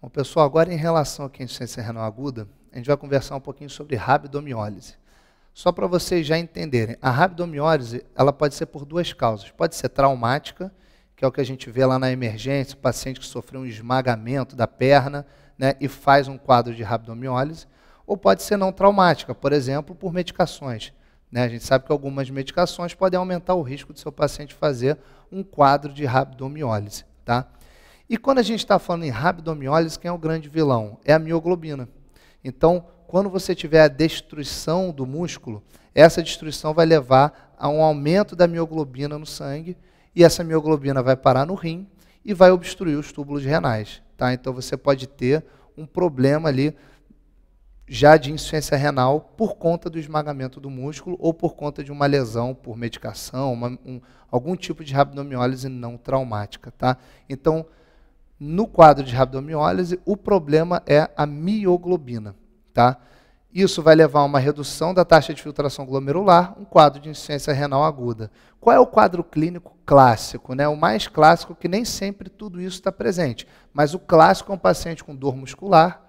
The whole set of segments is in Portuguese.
Bom, pessoal, agora em relação à quinescência renal aguda, a gente vai conversar um pouquinho sobre rabdomiólise. Só para vocês já entenderem, a rabdomiólise ela pode ser por duas causas. Pode ser traumática, que é o que a gente vê lá na emergência, o paciente que sofreu um esmagamento da perna né, e faz um quadro de rabdomiólise, ou pode ser não traumática, por exemplo, por medicações. Né? A gente sabe que algumas medicações podem aumentar o risco do seu paciente fazer um quadro de rabdomiólise. Tá? E quando a gente está falando em rabdomiólise, quem é o grande vilão? É a mioglobina. Então, quando você tiver a destruição do músculo, essa destruição vai levar a um aumento da mioglobina no sangue, e essa mioglobina vai parar no rim e vai obstruir os túbulos renais. Tá? Então, você pode ter um problema ali já de insuficiência renal por conta do esmagamento do músculo ou por conta de uma lesão por medicação, uma, um, algum tipo de rabdomiólise não traumática. Tá? Então, no quadro de rabdomiólise, o problema é a mioglobina. Tá? Isso vai levar a uma redução da taxa de filtração glomerular, um quadro de insuficiência renal aguda. Qual é o quadro clínico clássico? Né? O mais clássico, que nem sempre tudo isso está presente, mas o clássico é um paciente com dor muscular,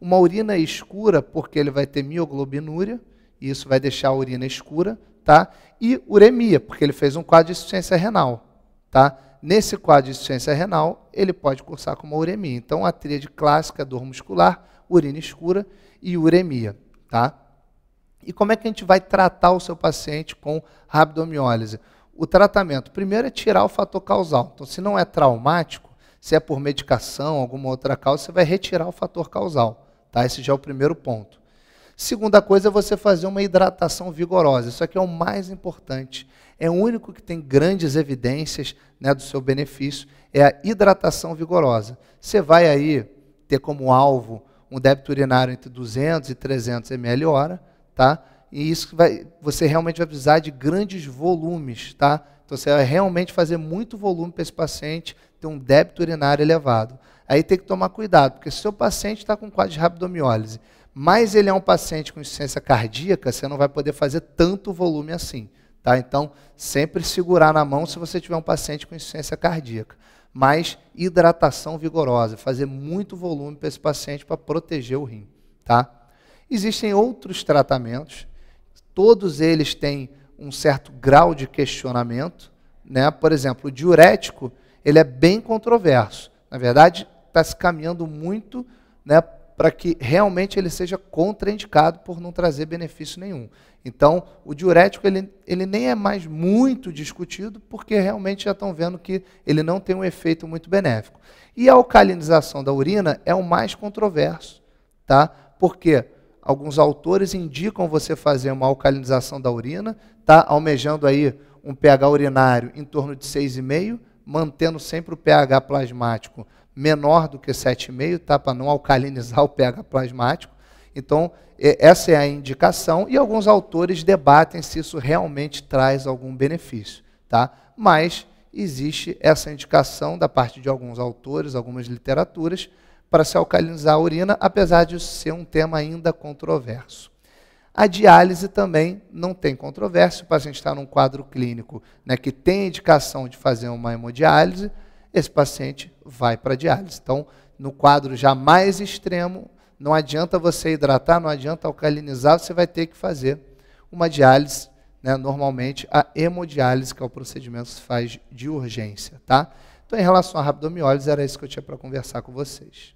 uma urina escura, porque ele vai ter mioglobinúria, e isso vai deixar a urina escura, tá? e uremia, porque ele fez um quadro de insuficiência renal. Tá? nesse quadro de insuficiência renal, ele pode cursar com uma uremia. Então, a tríade clássica é dor muscular, urina escura e uremia, tá? E como é que a gente vai tratar o seu paciente com rabdomiólise? O tratamento, primeiro é tirar o fator causal. Então, se não é traumático, se é por medicação, alguma outra causa, você vai retirar o fator causal, tá? Esse já é o primeiro ponto. Segunda coisa é você fazer uma hidratação vigorosa. Isso aqui é o mais importante. É o único que tem grandes evidências né, do seu benefício. É a hidratação vigorosa. Você vai aí ter como alvo um débito urinário entre 200 e 300 ml hora, tá? E isso vai, você realmente vai precisar de grandes volumes, tá? Então você vai realmente fazer muito volume para esse paciente ter um débito urinário elevado. Aí tem que tomar cuidado, porque se o seu paciente está com quadro de rabdomiólise, mas ele é um paciente com insuficiência cardíaca, você não vai poder fazer tanto volume assim. Tá? Então, sempre segurar na mão se você tiver um paciente com insuficiência cardíaca. Mas hidratação vigorosa, fazer muito volume para esse paciente para proteger o rim. Tá? Existem outros tratamentos, todos eles têm um certo grau de questionamento. Né? Por exemplo, o diurético ele é bem controverso. Na verdade, está se caminhando muito né, para que realmente ele seja contraindicado por não trazer benefício nenhum. Então, o diurético ele, ele nem é mais muito discutido, porque realmente já estão vendo que ele não tem um efeito muito benéfico. E a alcalinização da urina é o mais controverso, tá? Porque alguns autores indicam você fazer uma alcalinização da urina, tá? Almejando aí um pH urinário em torno de 6,5, mantendo sempre o pH plasmático menor do que 7,5, tá? para não alcalinizar o pH plasmático. Então, essa é a indicação, e alguns autores debatem se isso realmente traz algum benefício. Tá? Mas existe essa indicação da parte de alguns autores, algumas literaturas, para se alcalinizar a urina, apesar de ser um tema ainda controverso. A diálise também não tem controvérsia. O paciente está num quadro clínico né, que tem indicação de fazer uma hemodiálise, esse paciente vai para diálise. Então, no quadro já mais extremo, não adianta você hidratar, não adianta alcalinizar, você vai ter que fazer uma diálise, né? normalmente a hemodiálise, que é o procedimento que se faz de urgência, tá? Então, em relação à rabdomiólise, era isso que eu tinha para conversar com vocês.